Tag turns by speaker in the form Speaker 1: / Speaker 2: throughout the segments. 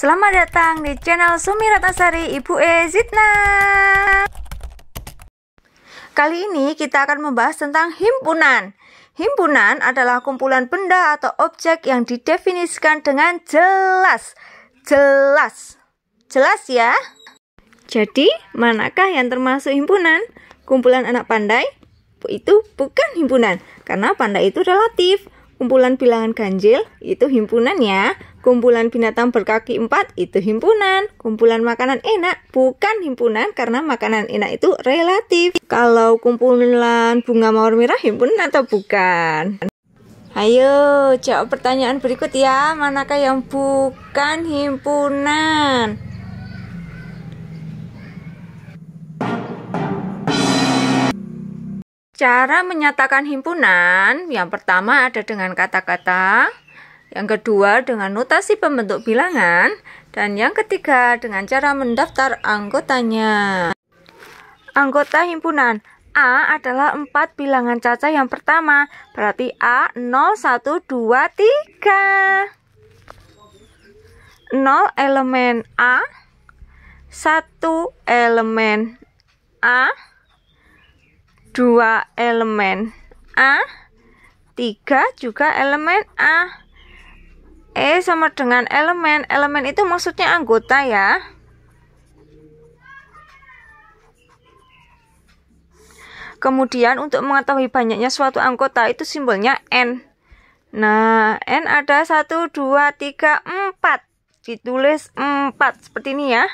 Speaker 1: Selamat datang di channel Sumi Ratasari Ibu E Zitna. Kali ini kita akan membahas tentang himpunan. Himpunan adalah kumpulan benda atau objek yang didefinisikan dengan jelas. Jelas. Jelas ya? Jadi, manakah yang termasuk himpunan? Kumpulan anak pandai? Itu bukan himpunan, karena pandai itu relatif kumpulan bilangan ganjil itu himpunan ya. Kumpulan binatang berkaki empat itu himpunan. Kumpulan makanan enak bukan himpunan karena makanan enak itu relatif. Kalau kumpulan bunga mawar merah himpunan atau bukan? Ayo, jawab pertanyaan berikut ya. Manakah yang bukan himpunan? Cara menyatakan himpunan yang pertama ada dengan kata-kata, yang kedua dengan notasi pembentuk bilangan, dan yang ketiga dengan cara mendaftar anggotanya. Anggota himpunan A adalah empat bilangan cacah yang pertama, berarti A 0, 1, 2, 3. 0 elemen A, 1 elemen A, dua elemen A tiga juga elemen A E sama dengan elemen elemen itu maksudnya anggota ya kemudian untuk mengetahui banyaknya suatu anggota itu simbolnya N nah N ada 1, 2, 3, 4 ditulis 4 seperti ini ya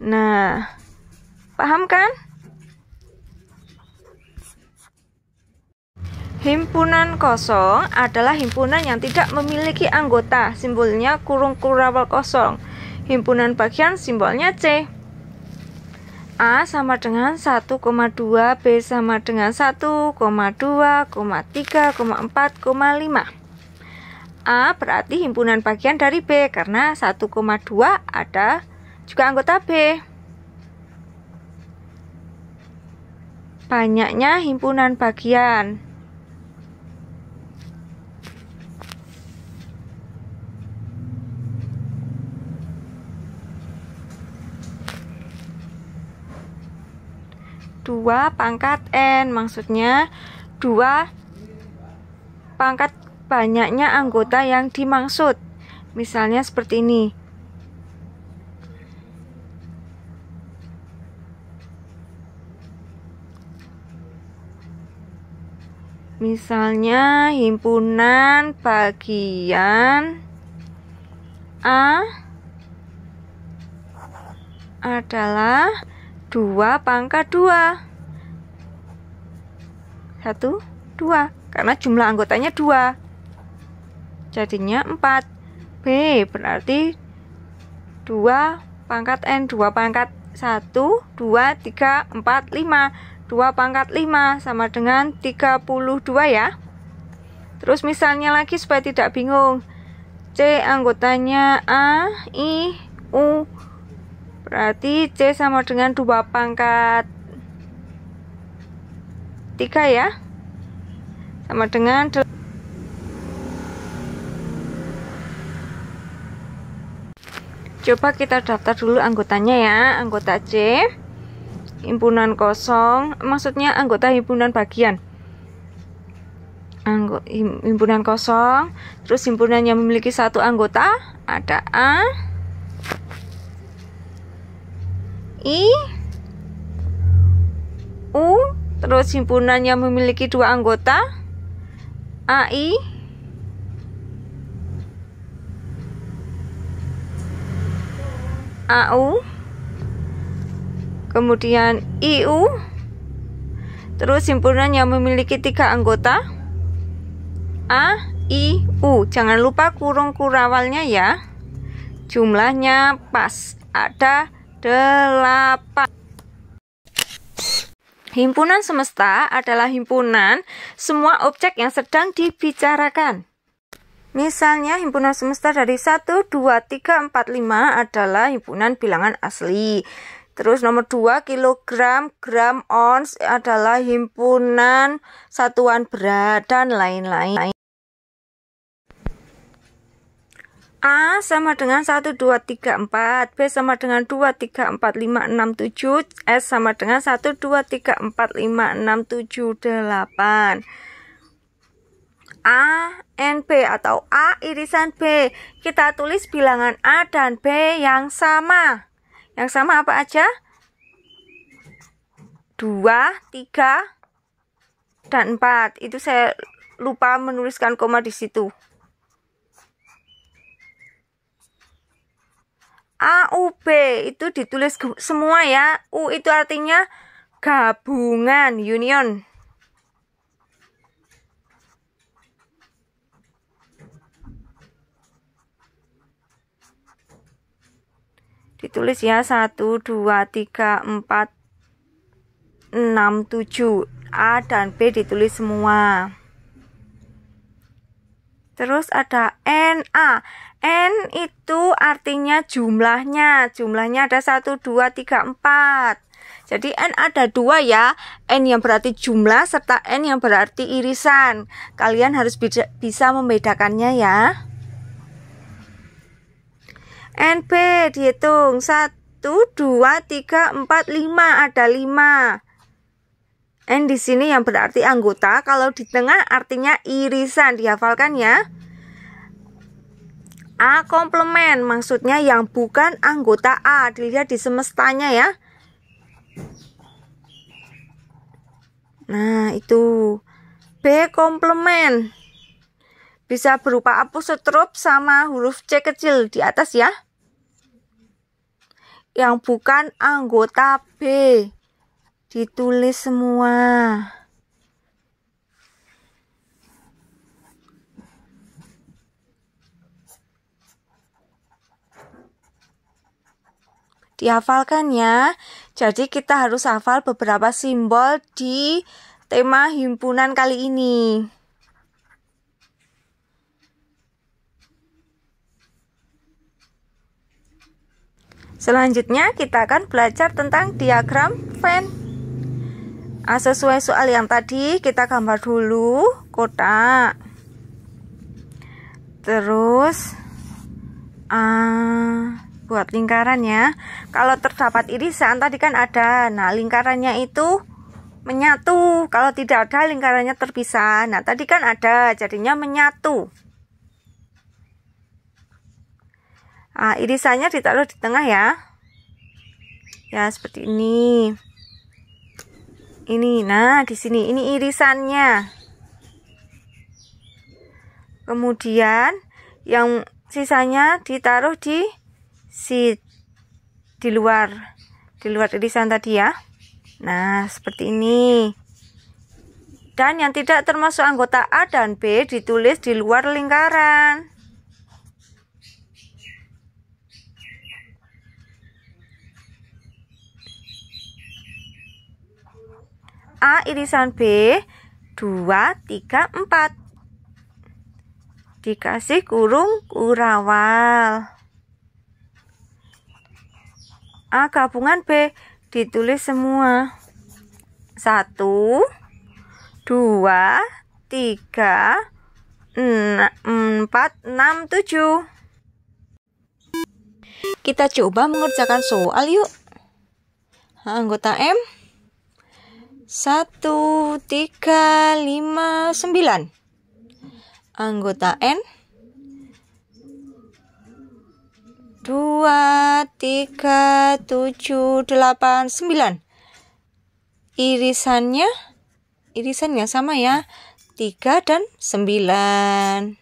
Speaker 1: nah paham kan? Himpunan kosong adalah himpunan yang tidak memiliki anggota, simbolnya kurung kurawal kosong. Himpunan bagian simbolnya C. A sama dengan 1,2, B sama dengan 1,2, 3,4, A berarti himpunan bagian dari B karena 1,2 ada juga anggota B. Banyaknya himpunan bagian. 2 pangkat N maksudnya 2 pangkat banyaknya anggota yang dimaksud misalnya seperti ini misalnya himpunan bagian A adalah 2 pangkat 2 1, 2 Karena jumlah anggotanya 2 Jadinya 4 B berarti 2 pangkat N 2 pangkat 1, 2, 3, 4, 5 2 pangkat 5 sama dengan 32 ya Terus misalnya lagi supaya tidak bingung C anggotanya A, I, U, Berarti C sama dengan 2 pangkat 3 ya Sama dengan Coba kita daftar dulu anggotanya ya Anggota C Himpunan kosong Maksudnya anggota himpunan bagian Anggo, himpunan kosong Terus himpunan yang memiliki satu anggota Ada A i u terus himpunan yang memiliki dua anggota ai au kemudian iu terus himpunan yang memiliki tiga anggota a i u jangan lupa kurung kurawalnya ya jumlahnya pas ada 8 Himpunan semesta adalah himpunan semua objek yang sedang dibicarakan. Misalnya himpunan semesta dari 1, 2, 3, 4, 5 adalah himpunan bilangan asli. Terus nomor 2 kilogram, gram, ons adalah himpunan satuan berat dan lain-lain. A sama dengan 1, 2, 3, 4. B sama dengan 2, 3, 4, 5, 6, 7. S sama dengan 1, 2, 3, 4, 5, 6, 7, 8. A, N, B atau A irisan B. Kita tulis bilangan A dan B yang sama. Yang sama apa aja? 2, 3, dan 4. Itu saya lupa menuliskan koma di situ. A U B itu ditulis semua ya. U itu artinya gabungan, union. Ditulis ya 1 2 3 4 6 7. A dan B ditulis semua. Terus ada N A. N itu artinya jumlahnya. Jumlahnya ada 1, 2, 3, 4. Jadi N ada dua ya, N yang berarti jumlah serta N yang berarti irisan. Kalian harus bisa membedakannya ya. NB dihitung 1, 2, 3, 4, 5 ada 5 N di sini yang berarti anggota Kalau di tengah artinya irisan Dihafalkan ya A komplement maksudnya yang bukan anggota A dilihat di semestanya ya. Nah, itu B komplement bisa berupa apostrof sama huruf C kecil di atas ya. Yang bukan anggota B ditulis semua. dihafalkan ya. Jadi kita harus hafal beberapa simbol di tema himpunan kali ini. Selanjutnya kita akan belajar tentang diagram Venn. Nah, sesuai soal yang tadi kita gambar dulu kotak. Terus ah buat lingkarannya. Kalau terdapat irisan tadi kan ada. Nah, lingkarannya itu menyatu. Kalau tidak ada lingkarannya terpisah. Nah, tadi kan ada, jadinya menyatu. Nah, irisannya ditaruh di tengah ya. Ya, seperti ini. Ini, nah di sini ini irisannya. Kemudian yang sisanya ditaruh di si di luar di luar irisan tadi ya nah seperti ini dan yang tidak termasuk anggota A dan B ditulis di luar lingkaran A irisan B 2, 3, 4 Dikasih kurung kurawal A gabungan B ditulis semua. 1 2 3 4 6 7. Kita coba mengerjakan soal yuk. Anggota M 1 3 5 9. Anggota N 2, 3, 7, 8, 9 Irisannya Irisan yang sama ya 3 dan 9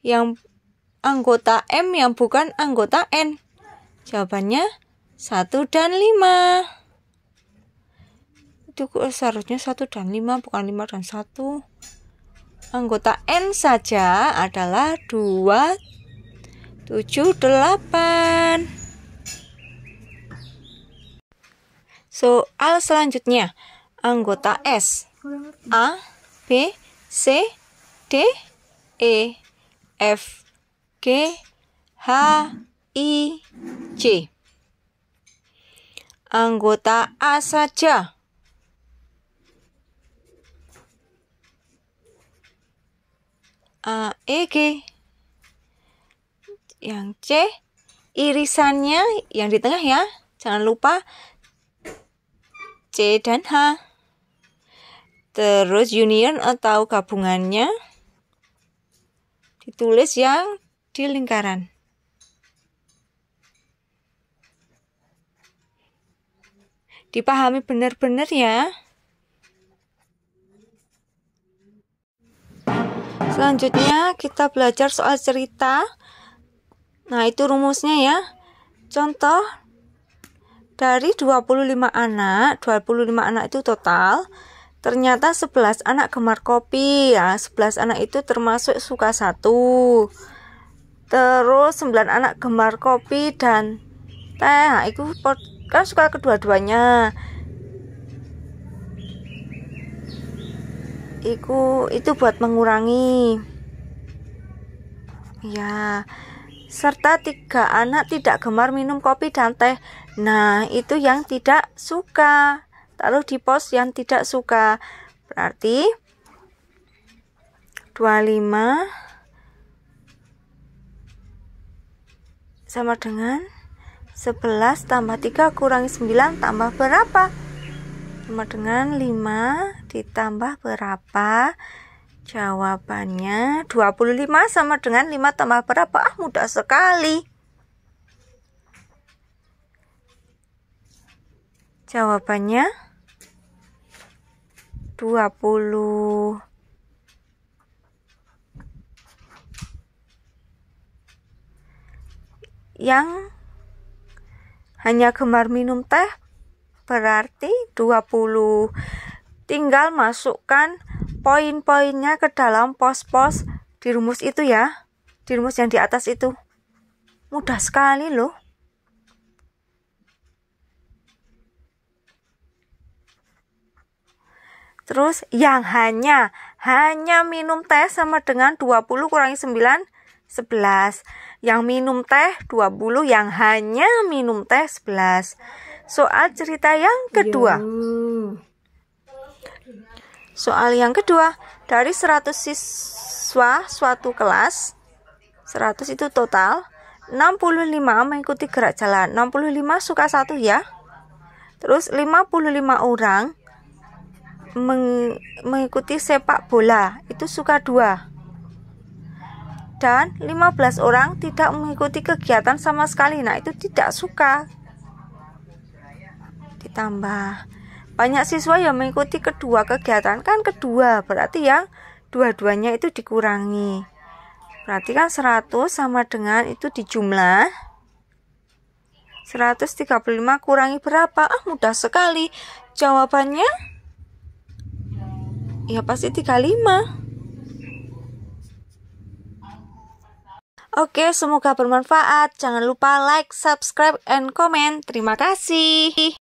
Speaker 1: Yang anggota M yang bukan anggota N Jawabannya 1 dan 5 Itu seharusnya 1 dan 5 Bukan 5 dan 1 Anggota N saja adalah 2, 7, 8. Soal selanjutnya, anggota S. A, B, C, D, E, F, G, H, I, J. Anggota A saja uh, eh, EG. Yang C, irisannya yang di tengah ya. Jangan lupa C dan H. Terus union atau gabungannya ditulis yang di lingkaran. Dipahami benar-benar ya. Selanjutnya kita belajar soal cerita. Nah, itu rumusnya ya. Contoh dari 25 anak, 25 anak itu total ternyata 11 anak gemar kopi ya 11 anak itu termasuk suka satu terus 9 anak gemar kopi dan teh nah, itu kan suka kedua-duanya iku itu buat mengurangi ya serta tiga anak tidak gemar minum kopi dan teh nah itu yang tidak suka taruh di pos yang tidak suka berarti 25 sama dengan 11 tambah 3 kurangi 9 tambah berapa? sama dengan 5 ditambah berapa? Jawabannya 25 sama dengan 5 tambah berapa? Ah, mudah sekali. Jawabannya 20 yang hanya gemar minum teh berarti 20 tinggal masukkan poin-poinnya ke dalam pos-pos di rumus itu ya di rumus yang di atas itu mudah sekali loh Terus yang hanya hanya minum teh sama dengan 20 kurangi 9 11. Yang minum teh 20, yang hanya minum teh 11 soal cerita yang kedua. Soal yang kedua, dari 100 siswa suatu kelas, 100 itu total, 65 mengikuti gerak jalan. 65 suka satu ya. Terus 55 orang meng mengikuti sepak bola, itu suka dua. Dan 15 orang tidak mengikuti kegiatan sama sekali. Nah, itu tidak suka ditambah banyak siswa yang mengikuti kedua kegiatan kan kedua berarti yang dua-duanya itu dikurangi berarti kan 100 sama dengan itu dijumlah 135 kurangi berapa ah mudah sekali jawabannya ya pasti 35 Oke, semoga bermanfaat. Jangan lupa like, subscribe, and comment. Terima kasih.